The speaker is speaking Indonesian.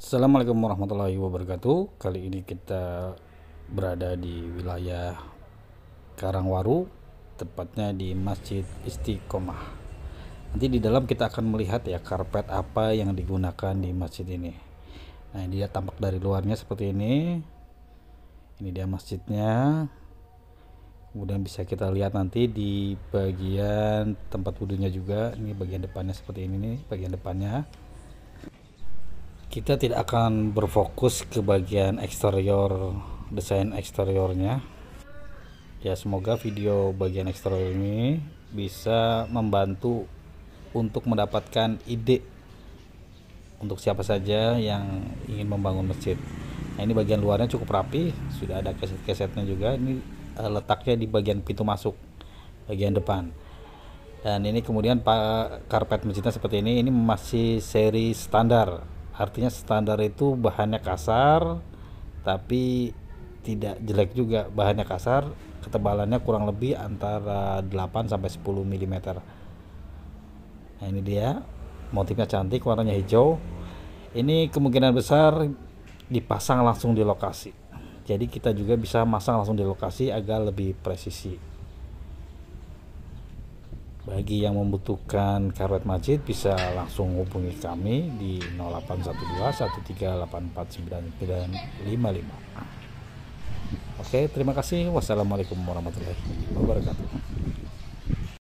Assalamualaikum warahmatullahi wabarakatuh. Kali ini kita berada di wilayah Karangwaru, tepatnya di Masjid Istiqomah. Nanti di dalam kita akan melihat ya karpet apa yang digunakan di masjid ini. Nah, ini dia tampak dari luarnya seperti ini. Ini dia masjidnya. Kemudian bisa kita lihat nanti di bagian tempat wudhunya juga. Ini bagian depannya seperti ini nih, bagian depannya kita tidak akan berfokus ke bagian eksterior desain eksteriornya ya semoga video bagian eksterior ini bisa membantu untuk mendapatkan ide untuk siapa saja yang ingin membangun masjid nah ini bagian luarnya cukup rapi sudah ada keset-kesetnya juga ini eh, letaknya di bagian pintu masuk bagian depan dan ini kemudian pak karpet masjidnya seperti ini ini masih seri standar artinya standar itu bahannya kasar tapi tidak jelek juga bahannya kasar ketebalannya kurang lebih antara 8 sampai 10 mm nah ini dia motifnya cantik warnanya hijau ini kemungkinan besar dipasang langsung di lokasi jadi kita juga bisa masang langsung di lokasi agar lebih presisi bagi yang membutuhkan karet masjid bisa langsung hubungi kami di 0812 Oke, terima kasih. Wassalamualaikum warahmatullahi wabarakatuh.